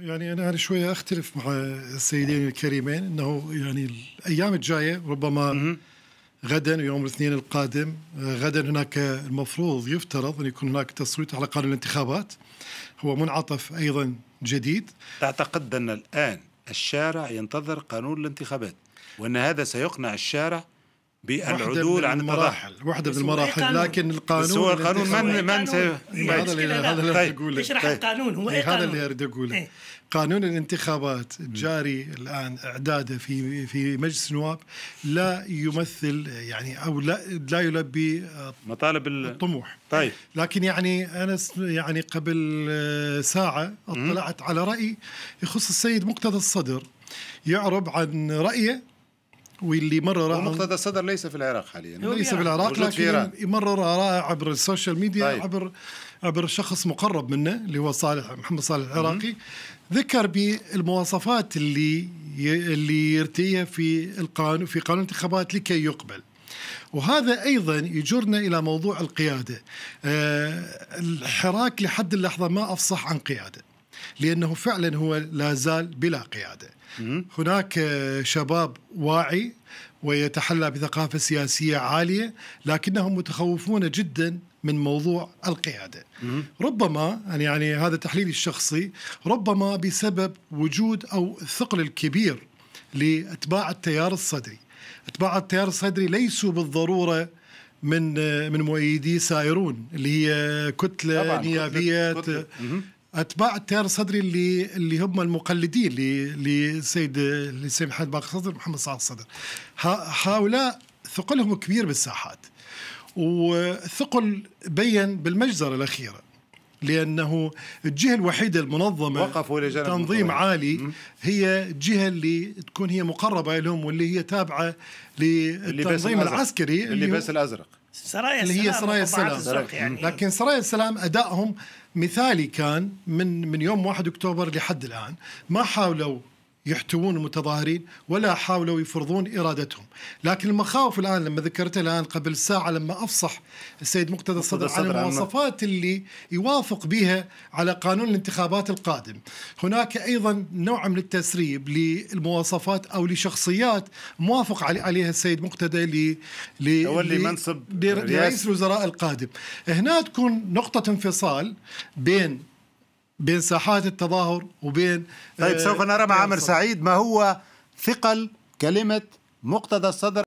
يعني انا يعني شويه اختلف مع السيدين الكريمين انه يعني الايام الجايه ربما غدا يوم الاثنين القادم غدا هناك المفروض يفترض ان يكون هناك تصويت على قانون الانتخابات هو منعطف ايضا جديد تعتقد ان الان الشارع ينتظر قانون الانتخابات وان هذا سيقنع الشارع بالعدول عن المراحل واحده من المراحل إيه لكن القانون بس هو القانون من من إيه، هذا اللي اقوله طيب. اشرح طيب. القانون هو ايه, إيه، هذا اللي اريد اقوله قانون الانتخابات الجاري الان اعداده في في مجلس النواب لا يمثل يعني او لا لا يلبي آه، مطالب الطموح طيب لكن يعني انا يعني قبل آه، ساعه اطلعت على راي يخص السيد مقتدى الصدر يعرب عن رايه واللي مرر مقتدى الصدر ليس في العراق حاليا ليس في العراق لكن يمرر آراءه عبر السوشيال ميديا طيب. عبر عبر شخص مقرب منه اللي هو صالح محمد صالح العراقي ذكر بالمواصفات اللي اللي يرتيها في القانون في قانون الانتخابات لكي يقبل وهذا ايضا يجرنا الى موضوع القياده أه الحراك لحد اللحظه ما افصح عن قياده لانه فعلا هو لا زال بلا قياده. هناك شباب واعي ويتحلى بثقافه سياسيه عاليه لكنهم متخوفون جدا من موضوع القياده. ربما يعني هذا تحليلي الشخصي ربما بسبب وجود او الثقل الكبير لاتباع التيار الصدري. اتباع التيار الصدري ليسوا بالضروره من من مؤيدي سائرون اللي هي كتله نيابيه اتباع التيار الصدري اللي اللي هم المقلدين لسيد السيد محمد باقر صدر محمد صالح الصدر هؤلاء ثقلهم كبير بالساحات وثقل بين بالمجزره الاخيره لانه الجهه الوحيده المنظمه وقفوا تنظيم مقرب. عالي هي الجهه اللي تكون هي مقربه لهم واللي هي تابعه للتنظيم العسكري اللي, اللي بس الازرق سرايا اللي هي سرايا السلام. يعني لكن سرايا السلام ادائهم مثالي كان من من يوم 1 اكتوبر لحد الان ما حاولوا يحتوون المتظاهرين ولا حاولوا يفرضون إرادتهم لكن المخاوف الآن لما ذكرتها الآن قبل ساعة لما أفصح السيد مقتدى الصدر عن المواصفات اللي يوافق بها على قانون الانتخابات القادم هناك أيضا نوع من التسريب للمواصفات أو لشخصيات موافق عليها السيد مقتدى لولي منصب رئيس الوزراء القادم هنا تكون نقطة انفصال بين بين ساحات التظاهر وبين طيب سوف آه، نرى مع عامر سعيد ما هو ثقل كلمة مقتدى الصدر